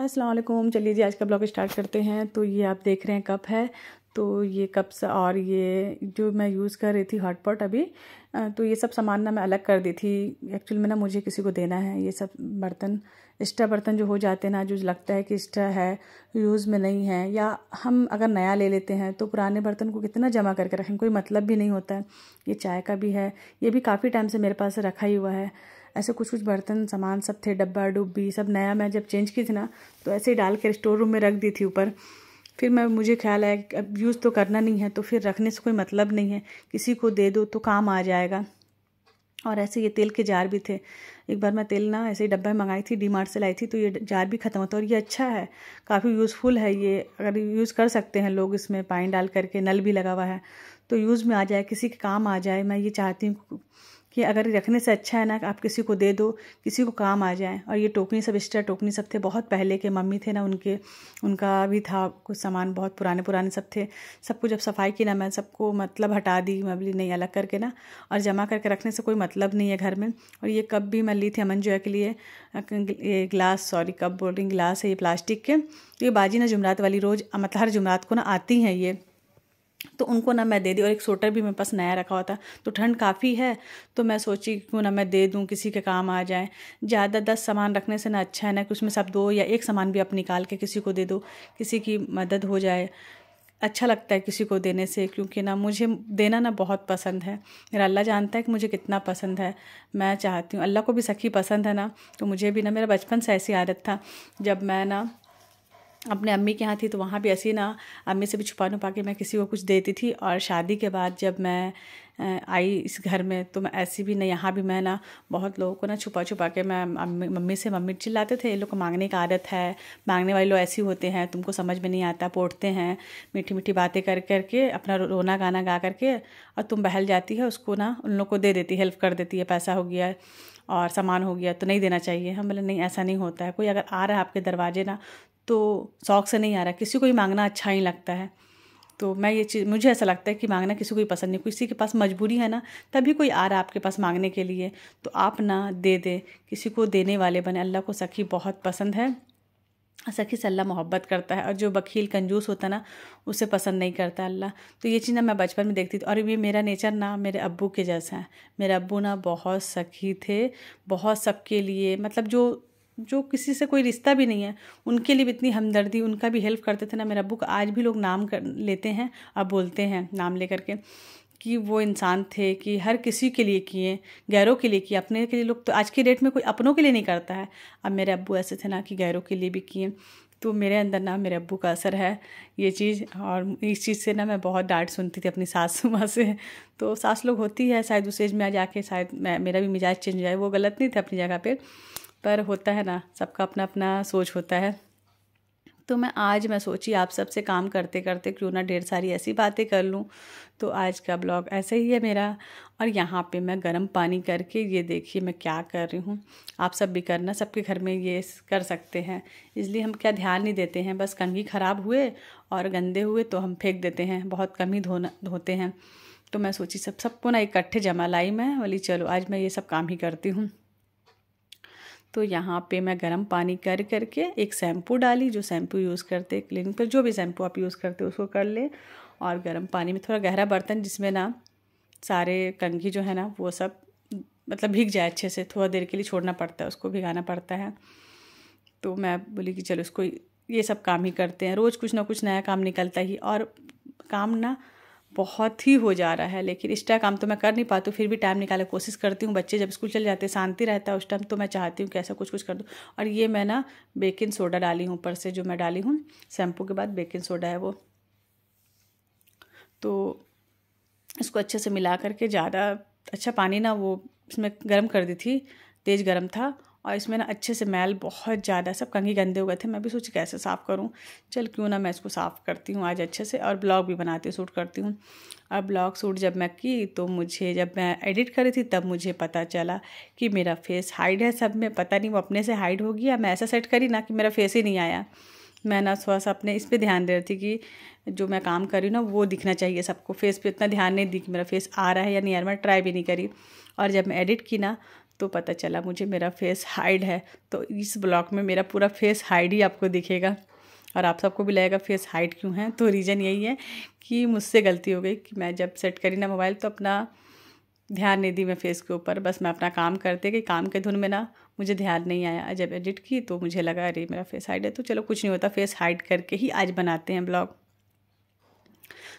असलम चलिए जी आज का ब्लॉग स्टार्ट करते हैं तो ये आप देख रहे हैं कप है तो ये कप्स और ये जो मैं यूज़ कर रही थी हॉटपॉट अभी तो ये सब सामान ना मैं अलग कर दी थी एक्चुअल में ना मुझे किसी को देना है ये सब बर्तन एक्स्ट्रा बर्तन जो हो जाते हैं ना जो लगता है कि एक्स्ट्रा है यूज़ में नहीं है या हम अगर नया ले लेते हैं तो पुराने बर्तन को कितना जमा करके रखें कोई मतलब भी नहीं होता है ये चाय का भी है ये भी काफ़ी टाइम से मेरे पास रखा ही हुआ है ऐसे कुछ कुछ बर्तन सामान सब थे डब्बा डुब्बी सब नया मैं जब चेंज की थी ना तो ऐसे ही डाल के स्टोर रूम में रख दी थी ऊपर फिर मैं मुझे ख्याल आया अब यूज़ तो करना नहीं है तो फिर रखने से कोई मतलब नहीं है किसी को दे दो तो काम आ जाएगा और ऐसे ये तेल के जार भी थे एक बार मैं तेल ना ऐसे डब्बा मंगाई थी डी से लाई थी तो ये जार भी ख़त्म होता है और ये अच्छा है काफ़ी यूज़फुल है ये अगर यूज़ कर सकते हैं लोग इसमें पानी डाल करके नल भी लगा हुआ है तो यूज़ में आ जाए किसी के काम आ जाए मैं ये चाहती हूँ कि अगर रखने से अच्छा है ना आप किसी को दे दो किसी को काम आ जाए और ये टोकनी सब एक्स्ट्रा टोकनी सब थे बहुत पहले के मम्मी थे ना उनके उनका भी था कुछ सामान बहुत पुराने पुराने सब थे सबको जब सफाई की ना मैं सबको मतलब हटा दी मैं बोली नहीं अलग करके ना और जमा करके रखने से कोई मतलब नहीं है घर में और ये कप भी मैं ली थी अमन जोया के लिए ये ग्लास सॉरी कप बोल रही ग्लास है ये प्लास्टिक के ये बाजी ना जुमरात वाली रोज़ मतलब हर जुमरात को ना आती हैं ये तो उनको ना मैं दे दी और एक स्वेटर भी मेरे पास नया रखा हुआ था तो ठंड काफ़ी है तो मैं सोची क्यों ना मैं दे दूँ किसी के काम आ जाए ज़्यादा दस सामान रखने से ना अच्छा है ना कि उसमें सब दो या एक सामान भी आप निकाल के किसी को दे दो किसी की मदद हो जाए अच्छा लगता है किसी को देने से क्योंकि ना मुझे देना ना बहुत पसंद है मेरा अल्लाह जानता है कि मुझे कितना पसंद है मैं चाहती हूँ अल्लाह को भी सखी पसंद है ना तो मुझे भी ना मेरा बचपन से ऐसी आदत था जब मैं ना अपने अम्मी के यहाँ थी तो वहाँ भी ऐसी ना अम्मी से भी छुपा पा के मैं किसी को कुछ देती थी और शादी के बाद जब मैं आई इस घर में तो मैं ऐसी भी ना यहाँ भी मैं ना बहुत लोगों को ना छुपा छुपा के मैं अम्मी मम्मी से मम्मी चिल्लाते थे ये लोग को मांगने का आदत है मांगने वाले लोग ऐसे होते हैं तुमको समझ में नहीं आता पोटते हैं मीठी मीठी बातें कर करके अपना रोना गाना गा करके और तुम बहल जाती है उसको ना उन लोग को दे देती हेल्प कर देती है पैसा हो गया और सामान हो गया तो नहीं देना चाहिए हम बोले नहीं ऐसा नहीं होता है कोई अगर आ रहा है आपके दरवाजे ना तो शौक से नहीं आ रहा किसी को भी मांगना अच्छा ही लगता है तो मैं ये चीज़ मुझे ऐसा लगता है कि मांगना किसी को भी पसंद नहीं किसी के पास मजबूरी है ना तभी कोई आ रहा है आपके पास मांगने के लिए तो आप ना दे दे किसी को देने वाले बने अल्लाह को सखी बहुत पसंद है सखी से अल्लाह मोहब्बत करता है और जो बखील कंजूस होता ना उसे पसंद नहीं करता अल्लाह तो ये चीज़ ना मैं बचपन में देखती थी और ये मेरा नेचर ना मेरे अब्बू के जैसा है मेरे अब्बू ना बहुत सखी थे बहुत सबके लिए मतलब जो जो किसी से कोई रिश्ता भी नहीं है उनके लिए भी इतनी हमदर्दी उनका भी हेल्प करते थे ना मेरे अब्बू का आज भी लोग नाम कर लेते हैं और बोलते हैं नाम ले करके कि वो इंसान थे कि हर किसी के लिए किए गैरों के लिए किए अपने के लिए लोग तो आज के डेट में कोई अपनों के लिए नहीं करता है अब मेरे अब्बू ऐसे थे ना कि गैरों के लिए भी किए तो मेरे अंदर ना मेरे अब्बू का असर है ये चीज़ और इस चीज़ से ना मैं बहुत डांट सुनती थी अपनी सास माँ से तो सास लोग होती है शायद उस एज में जाके शायद मैं मेरा भी मिजाज चेंज हो जाए वो गलत नहीं था अपनी जगह पर पर होता है ना सबका अपना अपना सोच होता है तो मैं आज मैं सोची आप सबसे काम करते करते क्यों ना ढेर सारी ऐसी बातें कर लूँ तो आज का ब्लॉग ऐसे ही है मेरा और यहाँ पे मैं गर्म पानी करके ये देखिए मैं क्या कर रही हूँ आप सब भी करना सबके घर में ये कर सकते हैं इसलिए हम क्या ध्यान नहीं देते हैं बस कंघी ख़राब हुए और गंदे हुए तो हम फेंक देते हैं बहुत कम ही धोना धोते हैं तो मैं सोची सब सबको ना इकट्ठे जमा लाई मैं बोली चलो आज मैं ये सब काम ही करती हूँ तो यहाँ पे मैं गर्म पानी कर करके एक शैम्पू डाली जो शैम्पू यूज़ करते क्लिनिक पर जो भी शैम्पू आप यूज़ करते उसको कर लें और गर्म पानी में थोड़ा गहरा बर्तन जिसमें ना सारे कंघी जो है ना वो सब मतलब भीग जाए अच्छे से थोड़ा देर के लिए छोड़ना पड़ता है उसको भिगाना पड़ता है तो मैं बोली कि चलो उसको ये सब काम ही करते हैं रोज़ कुछ ना कुछ नया काम निकलता ही और काम ना बहुत ही हो जा रहा है लेकिन टाइम काम तो मैं कर नहीं पाती फिर भी टाइम निकालने कोशिश करती हूँ बच्चे जब स्कूल चले जाते हैं शांति रहता है उस टाइम तो मैं चाहती हूँ कि ऐसा कुछ कुछ कर दूँ और ये मैं ना बेकिंग सोडा डाली हूँ ऊपर से जो मैं डाली हूँ शैम्पू के बाद बेकिंग सोडा है वो तो इसको अच्छे से मिला करके ज़्यादा अच्छा पानी ना वो इसमें गर्म कर दी थी तेज़ गर्म था और इसमें ना अच्छे से मैल बहुत ज़्यादा सब कंघी गंदे हो गए थे मैं भी सोची कैसे साफ़ करूँ चल क्यों ना मैं इसको साफ़ करती हूँ आज अच्छे से और ब्लॉग भी बनाती हूँ सूट करती हूँ और ब्लॉग सूट जब मैं की तो मुझे जब मैं एडिट कर रही थी तब मुझे पता चला कि मेरा फेस हाइड है सब में पता नहीं वो अपने से हाइड हो गया मैं ऐसा सेट करी ना कि मेरा फेस ही नहीं आया मैं ना थोड़ा सा अपने इस पे ध्यान दे रही थी कि जो मैं काम कर रही हूँ ना वो दिखना चाहिए सबको फेस पे इतना ध्यान नहीं दी कि मेरा फेस आ रहा है या नहीं यार मैं ट्राई भी नहीं करी और जब मैं एडिट की ना तो पता चला मुझे मेरा फेस हाइड है तो इस ब्लॉग में मेरा पूरा फेस हाइड ही आपको दिखेगा और आप सबको भी लगेगा फेस हाइड क्यों है तो रीज़न यही है कि मुझसे गलती हो गई कि मैं जब सेट करी ना मोबाइल तो अपना ध्यान नहीं दी मैं फेस के ऊपर बस मैं अपना काम करते कि काम के धुन में ना मुझे ध्यान नहीं आया जब एडिट की तो मुझे लगा अरे मेरा फेस हाइड है तो चलो कुछ नहीं होता फेस हाइड करके ही आज बनाते हैं ब्लॉग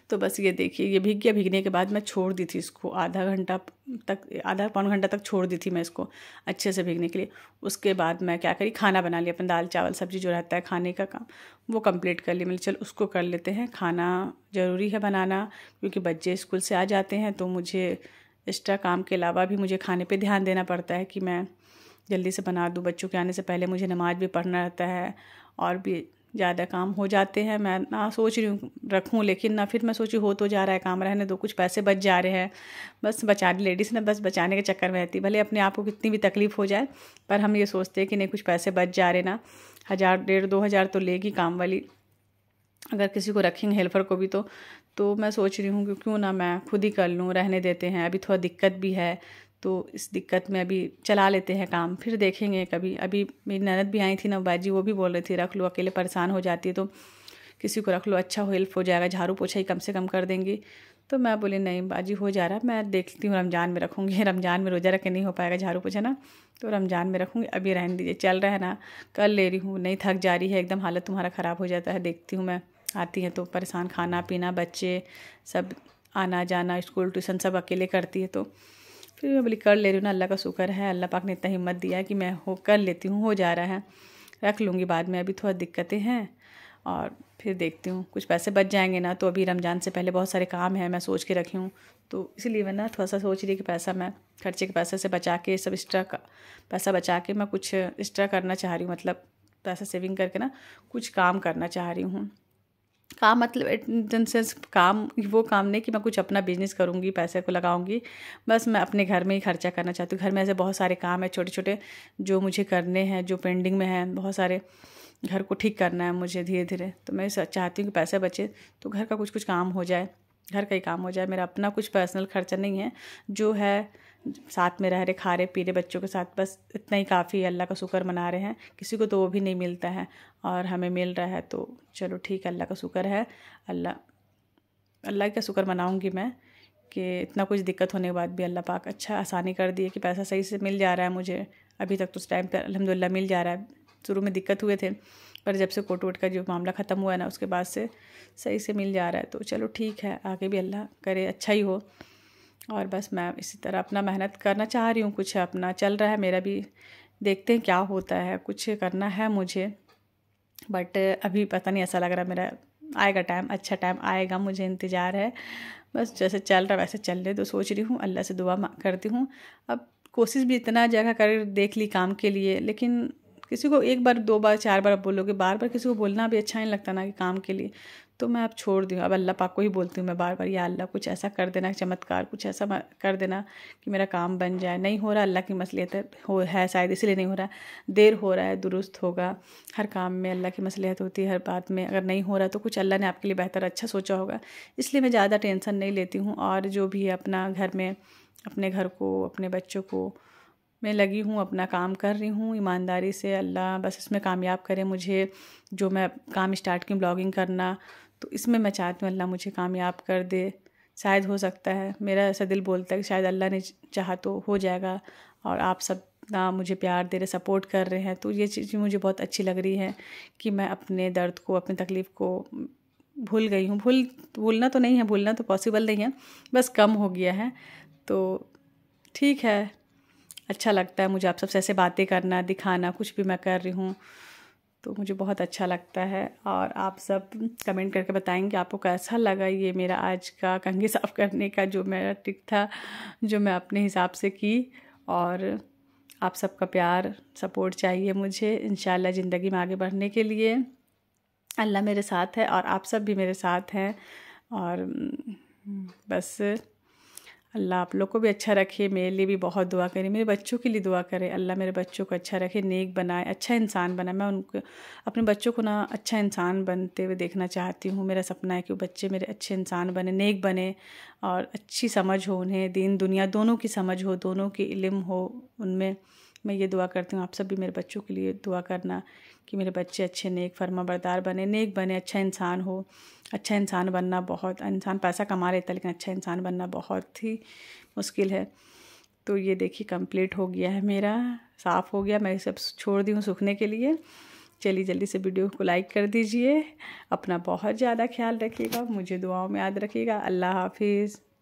तो बस ये देखिए ये भीग गया भीगने के बाद मैं छोड़ दी थी इसको आधा घंटा तक आधा पौन घंटा तक छोड़ दी थी मैं इसको अच्छे से भीगने के लिए उसके बाद मैं क्या करी खाना बना लिया अपन दाल चावल सब्जी जो रहता है खाने का काम वो कंप्लीट कर लिया मैंने चल उसको कर लेते हैं खाना ज़रूरी है बनाना क्योंकि बच्चे स्कूल से आ जाते हैं तो मुझे एक्स्ट्रा काम के अलावा भी मुझे खाने पर ध्यान देना पड़ता है कि मैं जल्दी से बना दूँ बच्चों के आने से पहले मुझे नमाज भी पढ़ना रहता है और भी ज़्यादा काम हो जाते हैं मैं ना सोच रही हूँ रखूँ लेकिन ना फिर मैं सोची हो तो जा रहा है काम रहने दो कुछ पैसे बच जा रहे हैं बस बचा लेडीज़ ना बस बचाने के चक्कर में रहती भले अपने आप को कितनी भी तकलीफ़ हो जाए पर हम ये सोचते हैं कि नहीं कुछ पैसे बच जा रहे ना हज़ार डेढ़ दो हज़ार तो लेगी काम वाली अगर किसी को रखेंगे हेल्पर को भी तो तो मैं सोच रही हूँ कि क्यों ना मैं खुद ही कर लूँ रहने देते हैं अभी थोड़ा दिक्कत भी है तो इस दिक्कत में अभी चला लेते हैं काम फिर देखेंगे कभी अभी मेरी ननद भी आई थी ना बाजी वो भी बोल रही थी रख लो अकेले परेशान हो जाती है तो किसी को रख लो अच्छा हेल्प हो जाएगा झाड़ू पोछा ही कम से कम कर देंगी तो मैं बोली नहीं बाजी हो जा रहा मैं देखती हूँ रमज़ान में रखूँगी रमज़ान में रोज़ा रखे नहीं हो पाएगा झाड़ू पोछा ना तो रमज़ान में रखूँगी अभी रहने दीजिए चल रहा है ना कर ले रही हूँ नहीं थक जा रही है एकदम हालत तुम्हारा ख़राब हो जाता है देखती हूँ मैं आती है तो परेशान खाना पीना बच्चे सब आना जाना स्कूल ट्यूशन सब अकेले करती है तो फिर मैं बोली कर ले रही हूँ ना अल्लाह का शुक्र है अल्लाह पाक ने इतना हिम्मत दिया कि मैं हो कर लेती हूँ हो जा रहा है रख लूँगी बाद में अभी थोड़ा दिक्कतें हैं और फिर देखती हूँ कुछ पैसे बच जाएंगे ना तो अभी रमज़ान से पहले बहुत सारे काम हैं मैं सोच के रखी हूँ तो इसीलिए मैं ना थोड़ा सा सोच रही है कि पैसा मैं खर्चे के पैसे से बचा के सब एक्स्ट्रा पैसा बचा के मैं कुछ एक्स्ट्रा करना चाह रही हूँ मतलब पैसा सेविंग करके ना कुछ काम करना चाह रही हूँ काम मतलब इन सेंस काम वो काम नहीं कि मैं कुछ अपना बिजनेस करूँगी पैसे को लगाऊंगी बस मैं अपने घर में ही खर्चा करना चाहती हूँ घर में ऐसे बहुत सारे काम है छोटे छोटे जो मुझे करने हैं जो पेंडिंग में हैं बहुत सारे घर को ठीक करना है मुझे धीरे धीरे तो मैं चाहती हूँ कि पैसे बचे तो घर का कुछ कुछ काम हो जाए घर का ही काम हो जाए मेरा अपना कुछ पर्सनल खर्चा नहीं है जो है साथ में रह रहे खा रहे पी रहे बच्चों के साथ बस इतना ही काफ़ी है अल्लाह का शुक्र मना रहे हैं किसी को तो वो भी नहीं मिलता है और हमें मिल रहा है तो चलो ठीक है अल्लाह का शुक्र है अल्लाह अल्लाह का शुक्र मनाऊँगी मैं कि इतना कुछ दिक्कत होने के बाद भी अल्लाह पाक अच्छा आसानी कर दी है कि पैसा सही से मिल जा रहा है मुझे अभी तक तो उस टाइम पर अलहमदिल्ला मिल जा रहा है शुरू में दिक्कत हुए थे पर जब से कोट वोट का जो मामला ख़त्म हुआ है ना उसके बाद से सही से मिल जा रहा है तो चलो ठीक है आगे भी अल्लाह करे अच्छा ही हो और बस मैं इसी तरह अपना मेहनत करना चाह रही हूँ कुछ अपना चल रहा है मेरा भी देखते हैं क्या होता है कुछ करना है मुझे बट अभी पता नहीं ऐसा लग रहा मेरा आएगा टाइम अच्छा टाइम आएगा मुझे इंतज़ार है बस जैसे चल रहा वैसे चल रहे तो सोच रही हूँ अल्लाह से दुआ करती हूँ अब कोशिश भी इतना जगह कर देख ली काम के लिए लेकिन किसी को एक बार दो बार चार बार बोलोगे बार बार किसी को बोलना भी अच्छा नहीं लगता ना कि काम के लिए तो मैं अब छोड़ दी अब अल्लाह पाक को ही बोलती हूँ मैं बार बार या अल्लाह कुछ ऐसा कर देना चमत्कार कुछ ऐसा कर देना कि मेरा काम बन जाए नहीं हो रहा अल्लाह की मसलियत हो है शायद इसीलिए नहीं हो रहा देर हो रहा है दुरुस्त होगा हर काम में अल्लाह की मसलियत होती है हर बात में अगर नहीं हो रहा तो कुछ अल्लाह ने आपके लिए बेहतर अच्छा सोचा होगा इसलिए मैं ज़्यादा टेंशन नहीं लेती हूँ और जो भी अपना घर में अपने घर को अपने बच्चों को मैं लगी हूँ अपना काम कर रही हूँ ईमानदारी से अल्लाह बस इसमें कामयाब करे मुझे जो मैं काम स्टार्ट की ब्लॉगिंग करना तो इसमें मैं चाहती हूँ अल्लाह मुझे कामयाब कर दे शायद हो सकता है मेरा ऐसा दिल बोलता है कि शायद अल्लाह ने चाहा तो हो जाएगा और आप सब ना मुझे प्यार दे रहे सपोर्ट कर रहे हैं तो ये चीज़ मुझे बहुत अच्छी लग रही है कि मैं अपने दर्द को अपनी तकलीफ़ को भूल गई हूँ भूल भूलना तो नहीं है भूलना तो पॉसिबल नहीं है बस कम हो गया है तो ठीक है अच्छा लगता है मुझे आप सबसे ऐसे बातें करना दिखाना कुछ भी मैं कर रही हूँ तो मुझे बहुत अच्छा लगता है और आप सब कमेंट करके बताएंगे आपको कैसा लगा ये मेरा आज का कंगे साफ़ करने का जो मेरा ट्रिक था जो मैं अपने हिसाब से की और आप सबका प्यार सपोर्ट चाहिए मुझे इन ज़िंदगी में आगे बढ़ने के लिए अल्लाह मेरे साथ है और आप सब भी मेरे साथ हैं और हम्म, बस अल्लाह आप लोग को भी अच्छा रखे मेरे लिए भी बहुत दुआ करें मेरे बच्चों के लिए दुआ करें अल्लाह मेरे बच्चों को अच्छा रखे नेक बनाए अच्छा इंसान बनाए मैं उनको अपने बच्चों को ना अच्छा इंसान बनते हुए देखना चाहती हूँ मेरा सपना है कि वो बच्चे मेरे अच्छे इंसान बने नेक बने और अच्छी समझ हो उन्हें दीन दुनिया दोनों की समझ हो दोनों की इलम हो उनमें मैं ये दुआ करती हूँ आप सब भी मेरे बच्चों के लिए दुआ करना कि मेरे बच्चे अच्छे नेक फर्मा बरदार बने नेक बने अच्छा इंसान हो अच्छा इंसान बनना बहुत इंसान पैसा कमा लेता है लेकिन अच्छा इंसान बनना बहुत ही मुश्किल है तो ये देखिए कंप्लीट हो गया है मेरा साफ़ हो गया मैं सब छोड़ दी हूँ सूखने के लिए चलिए जल्दी से वीडियो को लाइक कर दीजिए अपना बहुत ज़्यादा ख्याल रखिएगा मुझे दुआओं में याद रखिएगा अल्लाह हाफिज़